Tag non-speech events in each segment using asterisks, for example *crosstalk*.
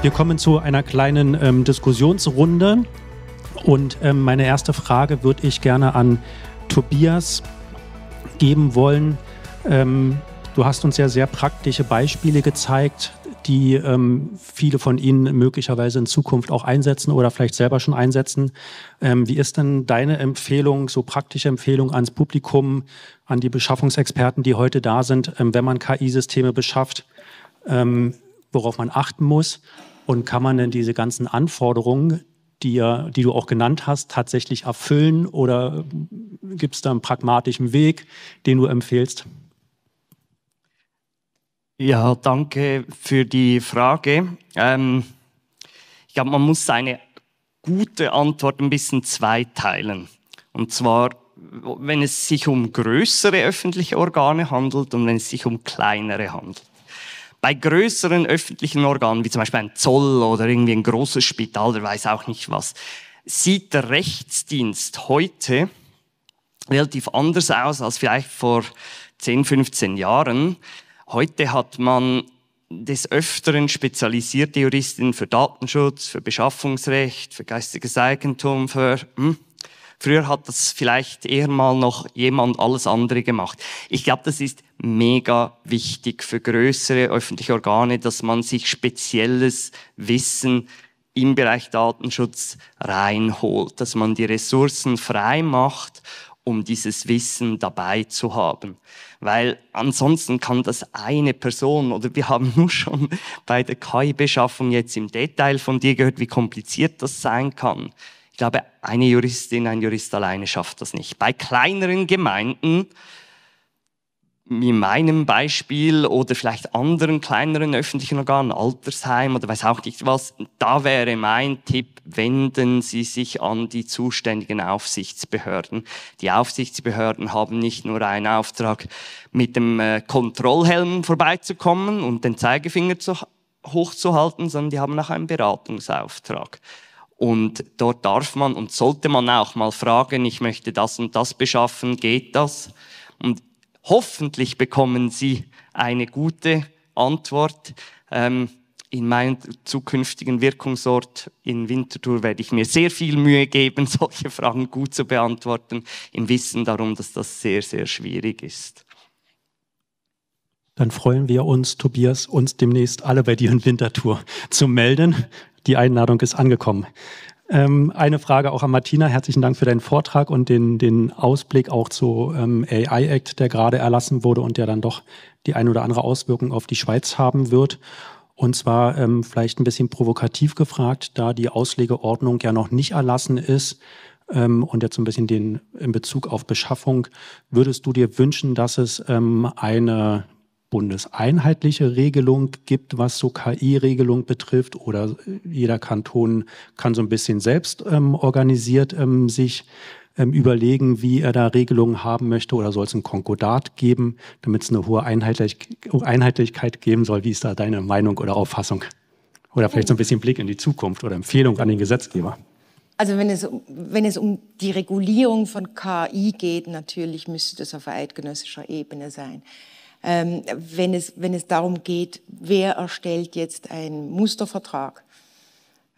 Wir kommen zu einer kleinen ähm, Diskussionsrunde. Und ähm, meine erste Frage würde ich gerne an Tobias geben wollen. Ähm, du hast uns ja sehr praktische Beispiele gezeigt, die ähm, viele von Ihnen möglicherweise in Zukunft auch einsetzen oder vielleicht selber schon einsetzen. Ähm, wie ist denn deine Empfehlung, so praktische Empfehlung ans Publikum, an die Beschaffungsexperten, die heute da sind, ähm, wenn man KI-Systeme beschafft? worauf man achten muss? Und kann man denn diese ganzen Anforderungen, die, die du auch genannt hast, tatsächlich erfüllen? Oder gibt es da einen pragmatischen Weg, den du empfehlst? Ja, danke für die Frage. Ähm, ich glaube, man muss seine gute Antwort ein bisschen zweiteilen. Und zwar, wenn es sich um größere öffentliche Organe handelt und wenn es sich um kleinere handelt. Bei größeren öffentlichen Organen, wie zum Beispiel ein Zoll oder irgendwie ein großes Spital, der weiß auch nicht was, sieht der Rechtsdienst heute relativ anders aus als vielleicht vor 10, 15 Jahren. Heute hat man des Öfteren spezialisierte Juristinnen für Datenschutz, für Beschaffungsrecht, für geistiges Eigentum, für, hm, Früher hat das vielleicht eher mal noch jemand alles andere gemacht. Ich glaube, das ist mega wichtig für größere öffentliche Organe, dass man sich spezielles Wissen im Bereich Datenschutz reinholt, dass man die Ressourcen frei macht, um dieses Wissen dabei zu haben. Weil ansonsten kann das eine Person, oder wir haben nur schon bei der KI-Beschaffung jetzt im Detail von dir gehört, wie kompliziert das sein kann. Ich glaube, eine Juristin, ein Jurist alleine schafft das nicht. Bei kleineren Gemeinden, wie meinem Beispiel oder vielleicht anderen kleineren öffentlichen Organen, Altersheim oder weiß auch nicht was, da wäre mein Tipp, wenden Sie sich an die zuständigen Aufsichtsbehörden. Die Aufsichtsbehörden haben nicht nur einen Auftrag, mit dem äh, Kontrollhelm vorbeizukommen und den Zeigefinger hochzuhalten, sondern die haben auch einen Beratungsauftrag. Und dort darf man und sollte man auch mal fragen, ich möchte das und das beschaffen, geht das? Und hoffentlich bekommen Sie eine gute Antwort. Ähm, in meinem zukünftigen Wirkungsort in Winterthur werde ich mir sehr viel Mühe geben, *laughs* solche Fragen gut zu beantworten, im Wissen darum, dass das sehr, sehr schwierig ist dann freuen wir uns, Tobias, uns demnächst alle bei dir in Winterthur zu melden. Die Einladung ist angekommen. Ähm, eine Frage auch an Martina. Herzlichen Dank für deinen Vortrag und den, den Ausblick auch zu ähm, AI Act, der gerade erlassen wurde und der dann doch die ein oder andere Auswirkung auf die Schweiz haben wird. Und zwar ähm, vielleicht ein bisschen provokativ gefragt, da die Auslegeordnung ja noch nicht erlassen ist ähm, und jetzt so ein bisschen den in Bezug auf Beschaffung, würdest du dir wünschen, dass es ähm, eine bundeseinheitliche Regelung gibt, was so KI-Regelung betrifft, oder jeder Kanton kann so ein bisschen selbst ähm, organisiert ähm, sich ähm, überlegen, wie er da Regelungen haben möchte, oder soll es ein Konkordat geben, damit es eine hohe Einheitlich Einheitlichkeit geben soll? Wie ist da deine Meinung oder Auffassung? Oder vielleicht so ein bisschen Blick in die Zukunft oder Empfehlung an den Gesetzgeber? Also wenn es, wenn es um die Regulierung von KI geht, natürlich müsste das auf eidgenössischer Ebene sein. Ähm, wenn, es, wenn es darum geht, wer erstellt jetzt einen Mustervertrag.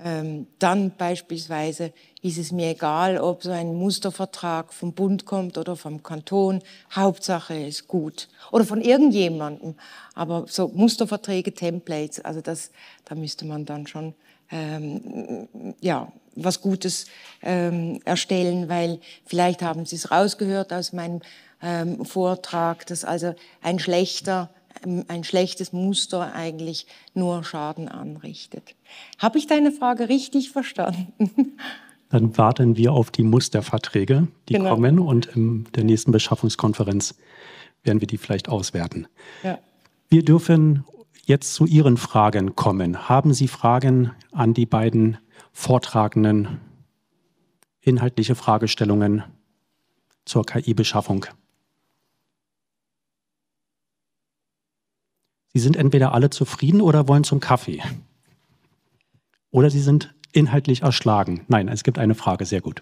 Ähm, dann beispielsweise ist es mir egal, ob so ein Mustervertrag vom Bund kommt oder vom Kanton. Hauptsache ist gut. Oder von irgendjemandem. Aber so Musterverträge, Templates, also das, da müsste man dann schon ähm, ja, was Gutes ähm, erstellen, weil vielleicht haben Sie es rausgehört aus meinem ähm, Vortrag, dass also ein schlechter ähm, ein schlechtes Muster eigentlich nur Schaden anrichtet. Habe ich deine Frage richtig verstanden? *laughs* Dann warten wir auf die Musterverträge, die genau. kommen und in der nächsten Beschaffungskonferenz werden wir die vielleicht auswerten. Ja. Wir dürfen jetzt zu Ihren Fragen kommen. Haben Sie Fragen an die beiden Vortragenden inhaltliche Fragestellungen zur KI-Beschaffung. Sie sind entweder alle zufrieden oder wollen zum Kaffee. Oder sie sind inhaltlich erschlagen. Nein, es gibt eine Frage, sehr gut.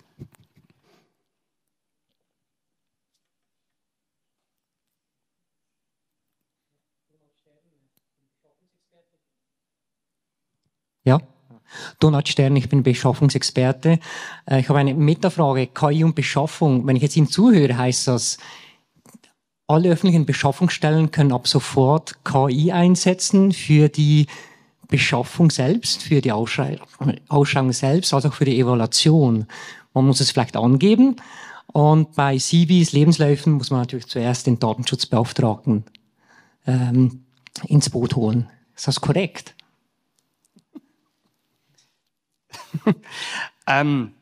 Ja. Donald Stern, ich bin Beschaffungsexperte. Äh, ich habe eine Metafrage, KI und Beschaffung. Wenn ich jetzt Ihnen zuhöre, heißt das, alle öffentlichen Beschaffungsstellen können ab sofort KI einsetzen für die Beschaffung selbst, für die Ausschreibung selbst, als auch für die Evaluation. Man muss es vielleicht angeben. Und bei CVs, Lebensläufen, muss man natürlich zuerst den Datenschutzbeauftragten ähm, ins Boot holen. Ist das korrekt? *laughs* ähm,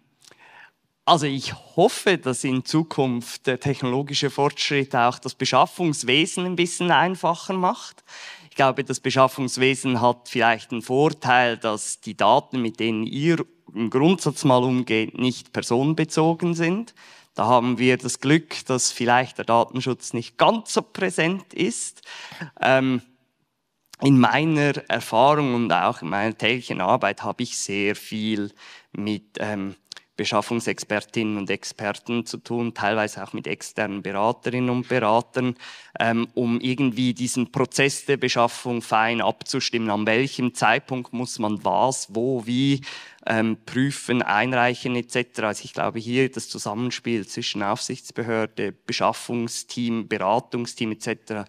also ich hoffe, dass in Zukunft der technologische Fortschritt auch das Beschaffungswesen ein bisschen einfacher macht. Ich glaube, das Beschaffungswesen hat vielleicht einen Vorteil, dass die Daten, mit denen ihr im Grundsatz mal umgeht, nicht personenbezogen sind. Da haben wir das Glück, dass vielleicht der Datenschutz nicht ganz so präsent ist. Ähm, in meiner Erfahrung und auch in meiner täglichen Arbeit habe ich sehr viel mit ähm, Beschaffungsexpertinnen und Experten zu tun, teilweise auch mit externen Beraterinnen und Beratern, ähm, um irgendwie diesen Prozess der Beschaffung fein abzustimmen. An welchem Zeitpunkt muss man was, wo, wie ähm, prüfen, einreichen etc. Also ich glaube hier das Zusammenspiel zwischen Aufsichtsbehörde, Beschaffungsteam, Beratungsteam etc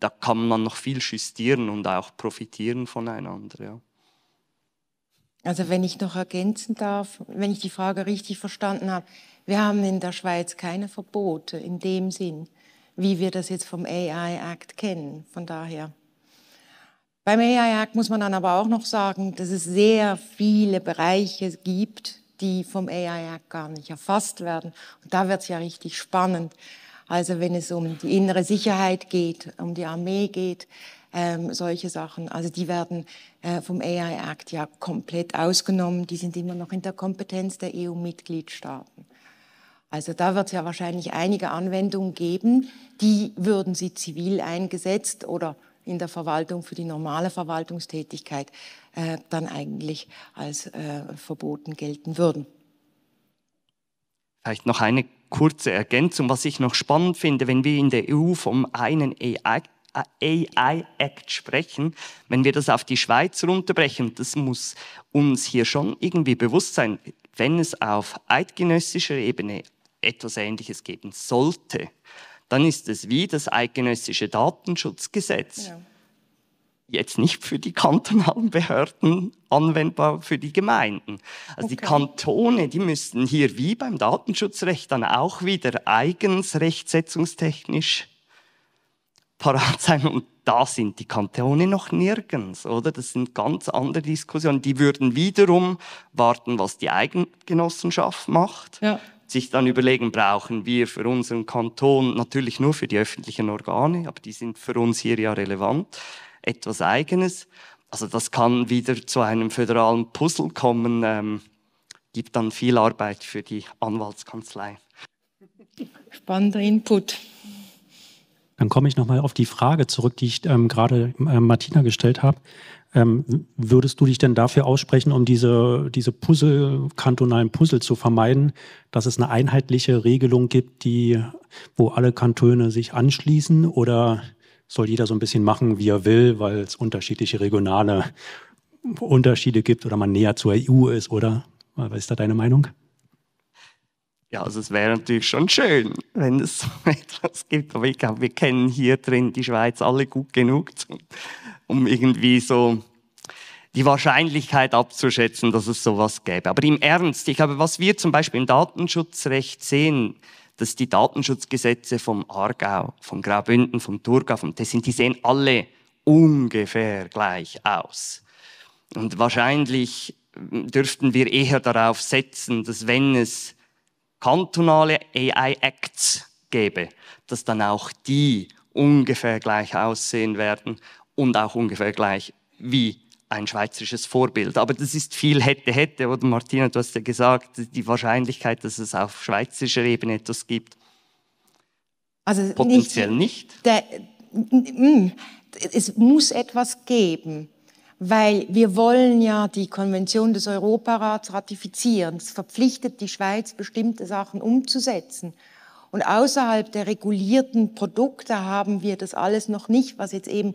da kann man noch viel justieren und auch profitieren voneinander. Ja. Also wenn ich noch ergänzen darf, wenn ich die Frage richtig verstanden habe, wir haben in der Schweiz keine Verbote in dem Sinn, wie wir das jetzt vom AI Act kennen. Von daher. Beim AI Act muss man dann aber auch noch sagen, dass es sehr viele Bereiche gibt, die vom AI Act gar nicht erfasst werden. Und da wird es ja richtig spannend. Also wenn es um die innere Sicherheit geht, um die Armee geht, ähm, solche Sachen. Also die werden äh, vom AI Act ja komplett ausgenommen. Die sind immer noch in der Kompetenz der EU-Mitgliedstaaten. Also da wird es ja wahrscheinlich einige Anwendungen geben, die würden sie zivil eingesetzt oder in der Verwaltung für die normale Verwaltungstätigkeit äh, dann eigentlich als äh, verboten gelten würden. Vielleicht noch eine kurze Ergänzung, was ich noch spannend finde, wenn wir in der EU vom einen AI, AI Act sprechen, wenn wir das auf die Schweiz runterbrechen, das muss uns hier schon irgendwie bewusst sein, wenn es auf eidgenössischer Ebene etwas Ähnliches geben sollte, dann ist es wie das eidgenössische Datenschutzgesetz. Ja jetzt nicht für die kantonalen Behörden anwendbar für die Gemeinden. Also okay. die Kantone, die müssten hier wie beim Datenschutzrecht dann auch wieder eigens rechtsetzungstechnisch parat sein. Und da sind die Kantone noch nirgends, oder? Das sind ganz andere Diskussionen. Die würden wiederum warten, was die Eigengenossenschaft macht. Ja sich dann überlegen, brauchen wir für unseren Kanton natürlich nur für die öffentlichen Organe, aber die sind für uns hier ja relevant, etwas Eigenes. Also das kann wieder zu einem föderalen Puzzle kommen, ähm, gibt dann viel Arbeit für die Anwaltskanzlei. Spannender Input. Dann komme ich nochmal auf die Frage zurück, die ich ähm, gerade äh, Martina gestellt habe. Ähm, würdest du dich denn dafür aussprechen, um diese, diese Puzzle, kantonalen Puzzle zu vermeiden, dass es eine einheitliche Regelung gibt, die, wo alle Kantone sich anschließen? Oder soll jeder so ein bisschen machen, wie er will, weil es unterschiedliche regionale Unterschiede gibt oder man näher zur EU ist, oder? Was ist da deine Meinung? Ja, also es wäre natürlich schon schön, wenn es so *laughs* etwas gibt. Aber ich glaube, wir kennen hier drin die Schweiz alle gut genug, um irgendwie so die Wahrscheinlichkeit abzuschätzen, dass es sowas gäbe. Aber im Ernst, ich glaube, was wir zum Beispiel im Datenschutzrecht sehen, dass die Datenschutzgesetze vom Aargau, vom Graubünden, vom Thurgau, vom Tessin, die sehen alle ungefähr gleich aus. Und wahrscheinlich hm, dürften wir eher darauf setzen, dass wenn es kantonale AI-Acts gäbe, dass dann auch die ungefähr gleich aussehen werden und auch ungefähr gleich wie ein schweizerisches Vorbild. Aber das ist viel hätte, hätte, oder Martina, du hast ja gesagt, die Wahrscheinlichkeit, dass es auf schweizerischer Ebene etwas gibt. Also Potenziell nicht. nicht. Der, mm, es muss etwas geben, weil wir wollen ja die Konvention des Europarats ratifizieren. Es verpflichtet die Schweiz, bestimmte Sachen umzusetzen. Und außerhalb der regulierten Produkte haben wir das alles noch nicht, was jetzt eben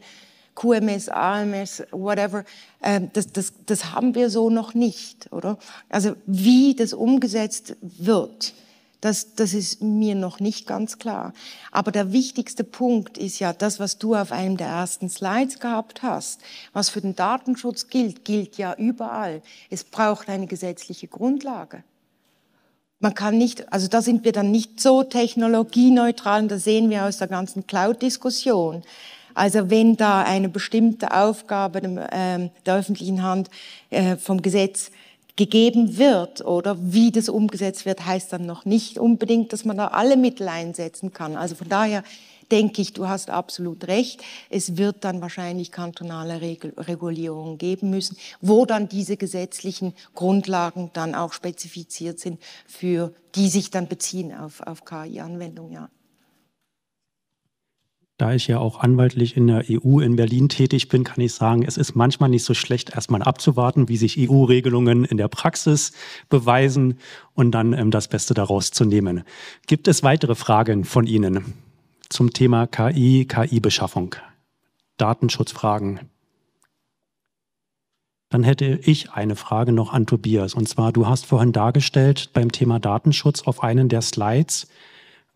QMS, AMS, whatever, ähm, das, das, das haben wir so noch nicht, oder? Also wie das umgesetzt wird, das, das ist mir noch nicht ganz klar. Aber der wichtigste Punkt ist ja das, was du auf einem der ersten Slides gehabt hast. Was für den Datenschutz gilt, gilt ja überall. Es braucht eine gesetzliche Grundlage. Man kann nicht, also da sind wir dann nicht so technologieneutral, und das sehen wir aus der ganzen Cloud-Diskussion. Also wenn da eine bestimmte Aufgabe ähm, der öffentlichen Hand äh, vom Gesetz gegeben wird oder wie das umgesetzt wird, heißt dann noch nicht unbedingt, dass man da alle Mittel einsetzen kann. Also von daher denke ich, du hast absolut recht. Es wird dann wahrscheinlich kantonale Regulierungen geben müssen, wo dann diese gesetzlichen Grundlagen dann auch spezifiziert sind, für die sich dann beziehen auf, auf KI-Anwendungen. Ja. Da ich ja auch anwaltlich in der EU in Berlin tätig bin, kann ich sagen, es ist manchmal nicht so schlecht, erstmal abzuwarten, wie sich EU-Regelungen in der Praxis beweisen und dann ähm, das Beste daraus zu nehmen. Gibt es weitere Fragen von Ihnen zum Thema KI, KI-Beschaffung, Datenschutzfragen? Dann hätte ich eine Frage noch an Tobias. Und zwar, du hast vorhin dargestellt beim Thema Datenschutz auf einen der Slides,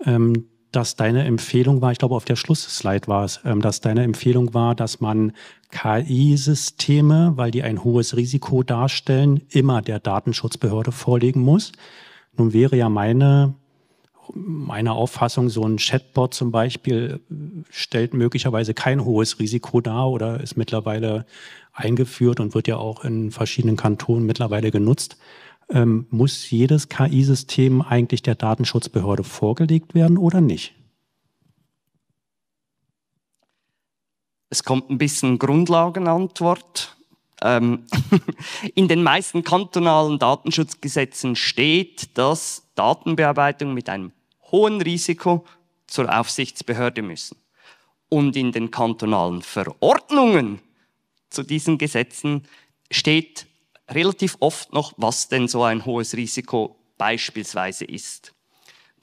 ähm, dass deine Empfehlung war, ich glaube, auf der Schlussslide war es, ähm, dass deine Empfehlung war, dass man KI-Systeme, weil die ein hohes Risiko darstellen, immer der Datenschutzbehörde vorlegen muss. Nun wäre ja meine, meiner Auffassung, so ein Chatbot zum Beispiel äh, stellt möglicherweise kein hohes Risiko dar oder ist mittlerweile eingeführt und wird ja auch in verschiedenen Kantonen mittlerweile genutzt ähm, muss jedes KI-System eigentlich der Datenschutzbehörde vorgelegt werden oder nicht? Es kommt ein bisschen Grundlagenantwort. Ähm *laughs* In den meisten kantonalen Datenschutzgesetzen steht, dass Datenbearbeitung mit einem hohen Risiko zur Aufsichtsbehörde müssen. Und in den kantonalen Verordnungen zu diesen Gesetzen steht relativ oft noch, was denn so ein hohes Risiko beispielsweise ist.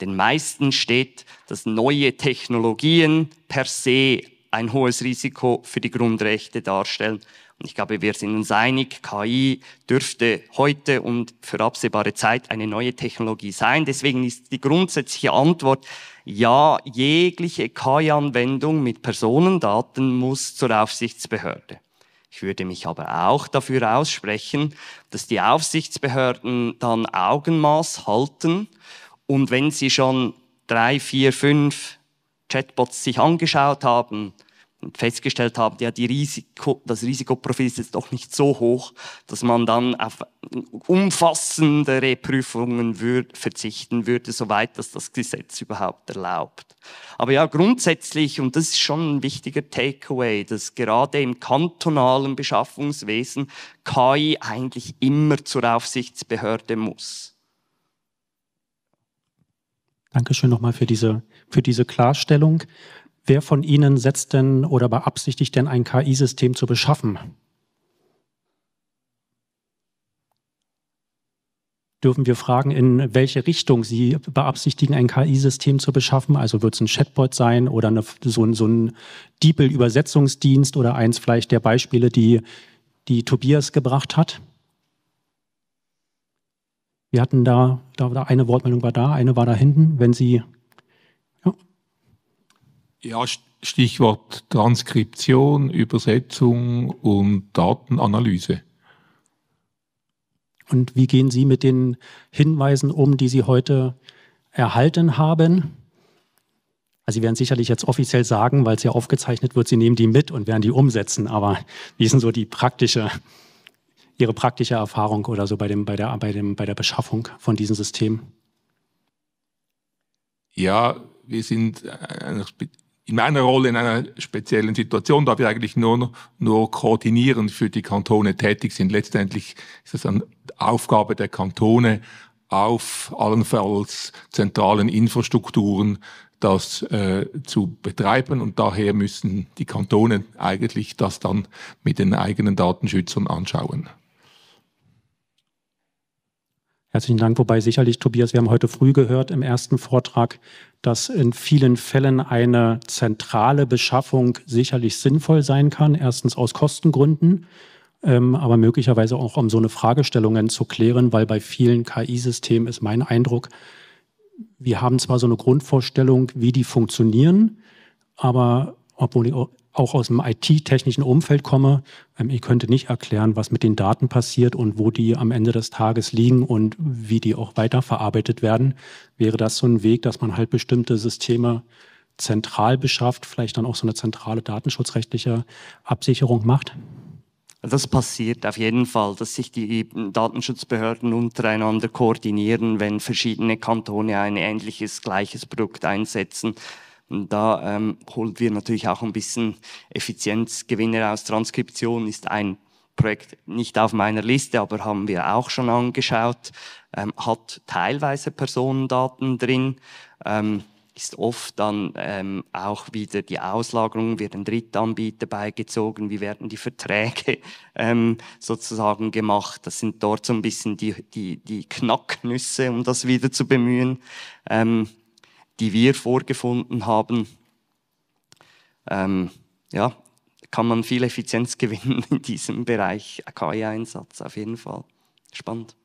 Den meisten steht, dass neue Technologien per se ein hohes Risiko für die Grundrechte darstellen. Und ich glaube, wir sind uns einig, KI dürfte heute und für absehbare Zeit eine neue Technologie sein. Deswegen ist die grundsätzliche Antwort, ja, jegliche KI-Anwendung mit Personendaten muss zur Aufsichtsbehörde. Ich würde mich aber auch dafür aussprechen, dass die Aufsichtsbehörden dann Augenmaß halten und wenn sie schon drei, vier, fünf Chatbots sich angeschaut haben, festgestellt haben, ja, die Risiko, das Risikoprofil ist jetzt doch nicht so hoch, dass man dann auf umfassendere Prüfungen würd, verzichten würde, soweit das das Gesetz überhaupt erlaubt. Aber ja, grundsätzlich, und das ist schon ein wichtiger Takeaway, dass gerade im kantonalen Beschaffungswesen KI eigentlich immer zur Aufsichtsbehörde muss. Dankeschön nochmal für diese, für diese Klarstellung. Wer von Ihnen setzt denn oder beabsichtigt denn ein KI-System zu beschaffen? Dürfen wir fragen, in welche Richtung Sie beabsichtigen, ein KI-System zu beschaffen? Also wird es ein Chatbot sein oder eine, so, ein, so ein DeepL-Übersetzungsdienst oder eins vielleicht der Beispiele, die, die Tobias gebracht hat? Wir hatten da, da, da eine Wortmeldung war da, eine war da hinten. Wenn Sie ja, Stichwort Transkription, Übersetzung und Datenanalyse. Und wie gehen Sie mit den Hinweisen um, die Sie heute erhalten haben? Also Sie werden sicherlich jetzt offiziell sagen, weil es ja aufgezeichnet wird, Sie nehmen die mit und werden die umsetzen. Aber wie ist denn so die praktische, Ihre praktische Erfahrung oder so bei, dem, bei, der, bei, dem, bei der Beschaffung von diesem System? Ja, wir sind äh, in meiner Rolle in einer speziellen Situation darf ich eigentlich nur, nur koordinieren für die Kantone tätig sind. Letztendlich ist es eine Aufgabe der Kantone, auf allenfalls zentralen Infrastrukturen das äh, zu betreiben und daher müssen die Kantone eigentlich das dann mit den eigenen Datenschützern anschauen. Herzlichen Dank. Wobei sicherlich, Tobias, wir haben heute früh gehört im ersten Vortrag, dass in vielen Fällen eine zentrale Beschaffung sicherlich sinnvoll sein kann. Erstens aus Kostengründen, ähm, aber möglicherweise auch, um so eine Fragestellungen zu klären, weil bei vielen KI-Systemen ist mein Eindruck, wir haben zwar so eine Grundvorstellung, wie die funktionieren, aber obwohl die auch aus dem IT-technischen Umfeld komme. Ähm, ich könnte nicht erklären, was mit den Daten passiert und wo die am Ende des Tages liegen und wie die auch weiterverarbeitet werden. Wäre das so ein Weg, dass man halt bestimmte Systeme zentral beschafft, vielleicht dann auch so eine zentrale datenschutzrechtliche Absicherung macht? Das passiert auf jeden Fall, dass sich die Datenschutzbehörden untereinander koordinieren, wenn verschiedene Kantone ein ähnliches, gleiches Produkt einsetzen. Und da ähm, holen wir natürlich auch ein bisschen Effizienzgewinne aus. Transkription ist ein Projekt nicht auf meiner Liste, aber haben wir auch schon angeschaut. Ähm, hat teilweise Personendaten drin. Ähm, ist oft dann ähm, auch wieder die Auslagerung, wird ein Drittanbieter beigezogen, wie werden die Verträge *laughs* ähm, sozusagen gemacht. Das sind dort so ein bisschen die, die, die Knacknüsse, um das wieder zu bemühen. Ähm, die wir vorgefunden haben, ähm, ja, kann man viel Effizienz *laughs* gewinnen in diesem Bereich KI-Einsatz auf jeden Fall. Spannend.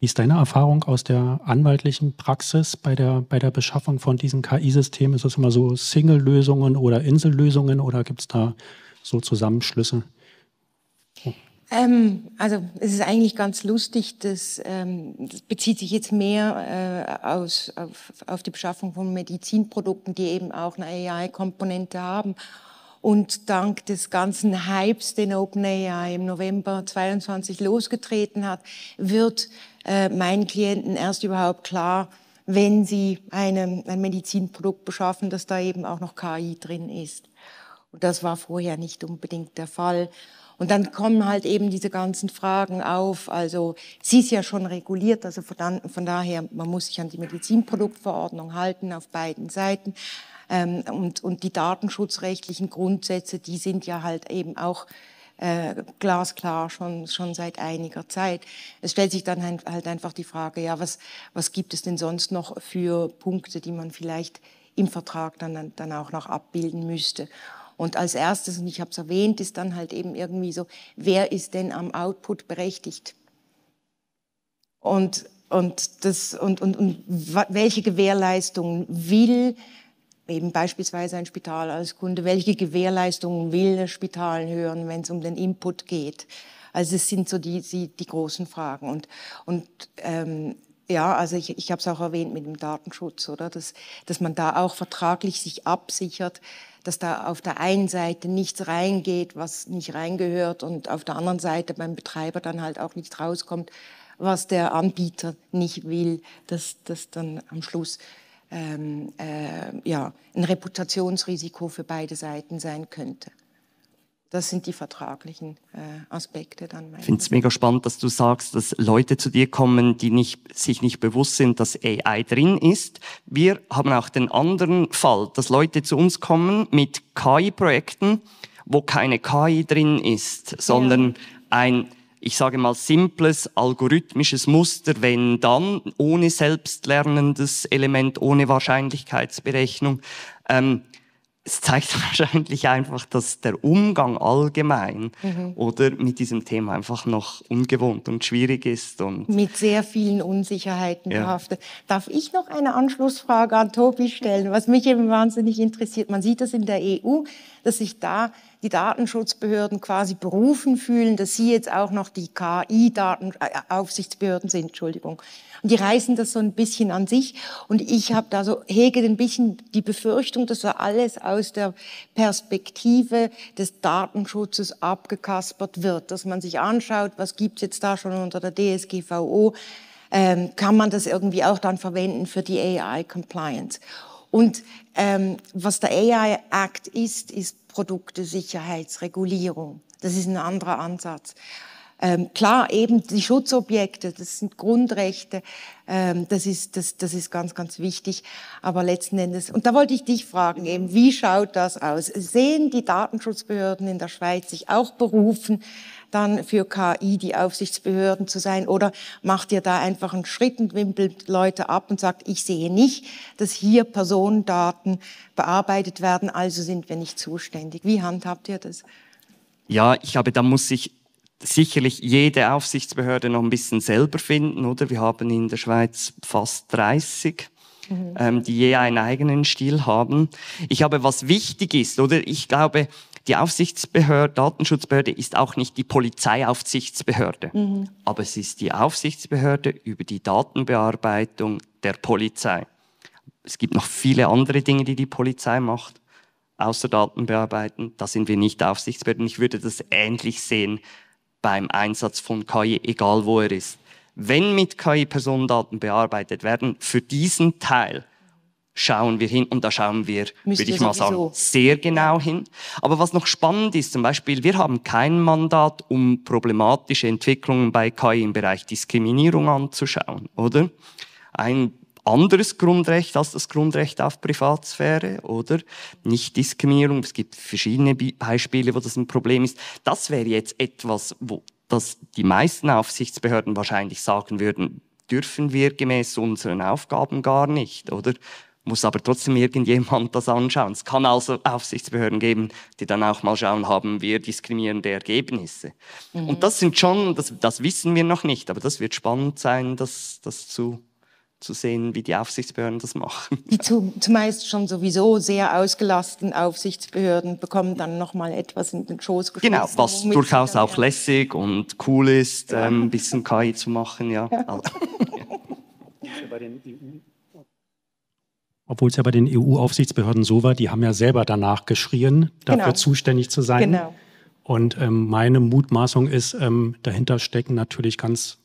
Wie ist deine Erfahrung aus der anwaltlichen Praxis bei der, bei der Beschaffung von diesen KI-Systemen? Ist das immer so Single-Lösungen oder Insellösungen oder gibt es da so Zusammenschlüsse? Ähm, also es ist eigentlich ganz lustig, dass, ähm, das bezieht sich jetzt mehr äh, aus, auf, auf die Beschaffung von Medizinprodukten, die eben auch eine AI-Komponente haben. Und dank des ganzen Hypes, den OpenAI im November 22 losgetreten hat, wird äh, meinen Klienten erst überhaupt klar, wenn sie eine, ein Medizinprodukt beschaffen, dass da eben auch noch KI drin ist. Und das war vorher nicht unbedingt der Fall. Und dann kommen halt eben diese ganzen Fragen auf. Also sie ist ja schon reguliert, also von, von daher, man muss sich an die Medizinproduktverordnung halten auf beiden Seiten. Ähm, und, und die datenschutzrechtlichen Grundsätze, die sind ja halt eben auch äh, glasklar schon, schon seit einiger Zeit. Es stellt sich dann halt einfach die Frage, ja, was, was gibt es denn sonst noch für Punkte, die man vielleicht im Vertrag dann, dann auch noch abbilden müsste. Und als erstes, und ich habe es erwähnt, ist dann halt eben irgendwie so, wer ist denn am Output berechtigt? Und, und, das, und, und, und welche Gewährleistungen will eben beispielsweise ein Spital als Kunde, welche Gewährleistungen will das Spital hören, wenn es um den Input geht? Also es sind so die, die, die großen Fragen. Und, und ähm, ja, also ich, ich habe es auch erwähnt mit dem Datenschutz, oder? Dass, dass man da auch vertraglich sich absichert, dass da auf der einen Seite nichts reingeht, was nicht reingehört und auf der anderen Seite beim Betreiber dann halt auch nichts rauskommt, was der Anbieter nicht will, dass das dann am Schluss ähm, äh, ja, ein Reputationsrisiko für beide Seiten sein könnte das sind die vertraglichen äh, Aspekte dann. Ich finde es mega spannend, dass du sagst, dass Leute zu dir kommen, die nicht, sich nicht bewusst sind, dass AI drin ist. Wir haben auch den anderen Fall, dass Leute zu uns kommen mit KI-Projekten, wo keine KI drin ist, sondern ja. ein ich sage mal, simples algorithmisches Muster, wenn dann, ohne selbstlernendes Element, ohne Wahrscheinlichkeitsberechnung. Ähm, es zeigt *laughs* wahrscheinlich einfach, dass der Umgang allgemein mhm. oder mit diesem Thema einfach noch ungewohnt und schwierig ist und mit sehr vielen Unsicherheiten ja. behaftet. Darf ich noch eine Anschlussfrage an Tobi stellen, was mich eben wahnsinnig interessiert? Man sieht das in der EU, dass sich da die Datenschutzbehörden quasi berufen fühlen, dass sie jetzt auch noch die KI-Datenaufsichtsbehörden äh, äh, sind. Entschuldigung und die reißen das so ein bisschen an sich. Und ich habe da so, hege ein bisschen die Befürchtung, dass so alles aus der Perspektive des Datenschutzes abgekaspert wird, dass man sich anschaut, was gibt's jetzt da schon unter der DSGVO, ähm, kann man das irgendwie auch dann verwenden für die AI-Compliance. Und ähm, was der AI Act ist, ist Produktesicherheitsregulierung. Das ist ein anderer Ansatz. Ähm, klar, eben die Schutzobjekte, das sind Grundrechte, ähm, das, ist, das, das ist ganz, ganz wichtig. Aber letzten Endes, und da wollte ich dich fragen, eben, wie schaut das aus? Sehen die Datenschutzbehörden in der Schweiz sich auch berufen, dann für KI die Aufsichtsbehörden zu sein? Oder macht ihr da einfach einen Schritt und wimpelt Leute ab und sagt, ich sehe nicht, dass hier Personendaten bearbeitet werden, also sind wir nicht zuständig? Wie handhabt ihr das? Ja, ich glaube, da muss ich sicherlich jede Aufsichtsbehörde noch ein bisschen selber finden, oder? Wir haben in der Schweiz fast 30. Mhm. Ähm, die je einen eigenen Stil haben. Ich habe was wichtig ist, oder? Ich glaube, die Aufsichtsbehörde, Datenschutzbehörde ist auch nicht die Polizeiaufsichtsbehörde, mhm. aber es ist die Aufsichtsbehörde über die Datenbearbeitung der Polizei. Es gibt noch viele andere Dinge, die die Polizei macht, außer Daten bearbeiten. Da sind wir nicht Aufsichtsbehörden. Ich würde das ähnlich sehen beim Einsatz von KI, egal wo er ist. Wenn mit KI Personendaten bearbeitet werden, für diesen Teil schauen wir hin und da schauen wir, Müsste würde ich mal sowieso. sagen, sehr genau hin. Aber was noch spannend ist, zum Beispiel, wir haben kein Mandat, um problematische Entwicklungen bei KI im Bereich Diskriminierung anzuschauen, oder? Ein anderes Grundrecht als das Grundrecht auf Privatsphäre oder Nichtdiskriminierung. Es gibt verschiedene Beispiele, wo das ein Problem ist. Das wäre jetzt etwas, wo das die meisten Aufsichtsbehörden wahrscheinlich sagen würden, dürfen wir gemäß unseren Aufgaben gar nicht, oder? Muss aber trotzdem irgendjemand das anschauen. Es kann also Aufsichtsbehörden geben, die dann auch mal schauen, haben wir diskriminierende Ergebnisse. Mhm. Und das sind schon, das, das wissen wir noch nicht, aber das wird spannend sein, das, das zu zu sehen, wie die Aufsichtsbehörden das machen. Die zumeist schon sowieso sehr ausgelasteten Aufsichtsbehörden bekommen dann nochmal etwas in den Schoß geschmissen. Genau, was durchaus auch lässig und cool ist, ja. ähm, ein bisschen KI zu machen. Ja. ja. Also, *laughs* Obwohl es ja bei den EU-Aufsichtsbehörden e so war, die haben ja selber danach geschrien, dafür genau. zuständig zu sein. Genau. Und ähm, meine Mutmaßung ist, ähm, dahinter stecken natürlich ganz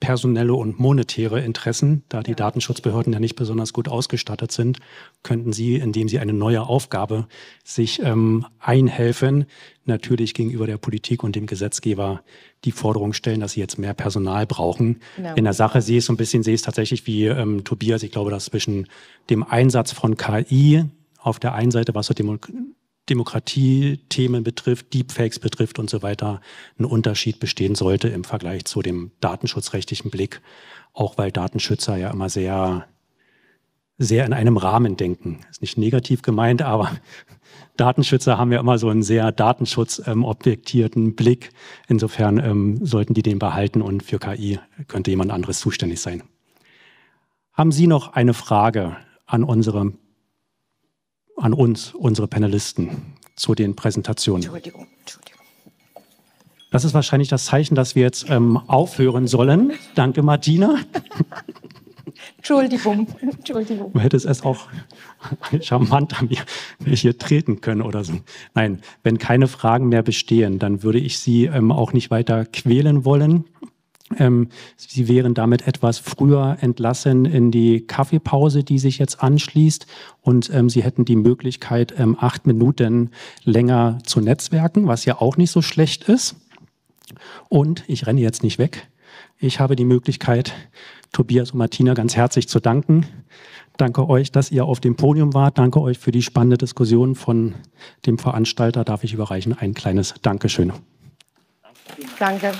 personelle und monetäre Interessen. Da die ja. Datenschutzbehörden ja nicht besonders gut ausgestattet sind, könnten sie, indem sie eine neue Aufgabe sich ähm, einhelfen, natürlich gegenüber der Politik und dem Gesetzgeber die Forderung stellen, dass sie jetzt mehr Personal brauchen. No. In der Sache sehe ich es so ein bisschen, sehe ich es tatsächlich wie ähm, Tobias. Ich glaube, dass zwischen dem Einsatz von KI auf der einen Seite, was so Demokratie-Themen betrifft, Deepfakes betrifft und so weiter, ein Unterschied bestehen sollte im Vergleich zu dem datenschutzrechtlichen Blick, auch weil Datenschützer ja immer sehr, sehr in einem Rahmen denken. Ist nicht negativ gemeint, aber *laughs* Datenschützer haben ja immer so einen sehr datenschutzobjektierten ähm, Blick. Insofern ähm, sollten die den behalten und für KI könnte jemand anderes zuständig sein. Haben Sie noch eine Frage an unsere an uns, unsere Panelisten, zu den Präsentationen. Entschuldigung, Entschuldigung. Das ist wahrscheinlich das Zeichen, dass wir jetzt ähm, aufhören sollen. Danke, Martina. Entschuldigung, Entschuldigung. Man hätte es auch charmant an mir hier treten können oder so. Nein, wenn keine Fragen mehr bestehen, dann würde ich Sie ähm, auch nicht weiter quälen wollen. Ähm, sie wären damit etwas früher entlassen in die Kaffeepause, die sich jetzt anschließt. Und ähm, sie hätten die Möglichkeit, ähm, acht Minuten länger zu netzwerken, was ja auch nicht so schlecht ist. Und ich renne jetzt nicht weg. Ich habe die Möglichkeit, Tobias und Martina ganz herzlich zu danken. Danke euch, dass ihr auf dem Podium wart. Danke euch für die spannende Diskussion von dem Veranstalter. Darf ich überreichen ein kleines Dankeschön. Danke.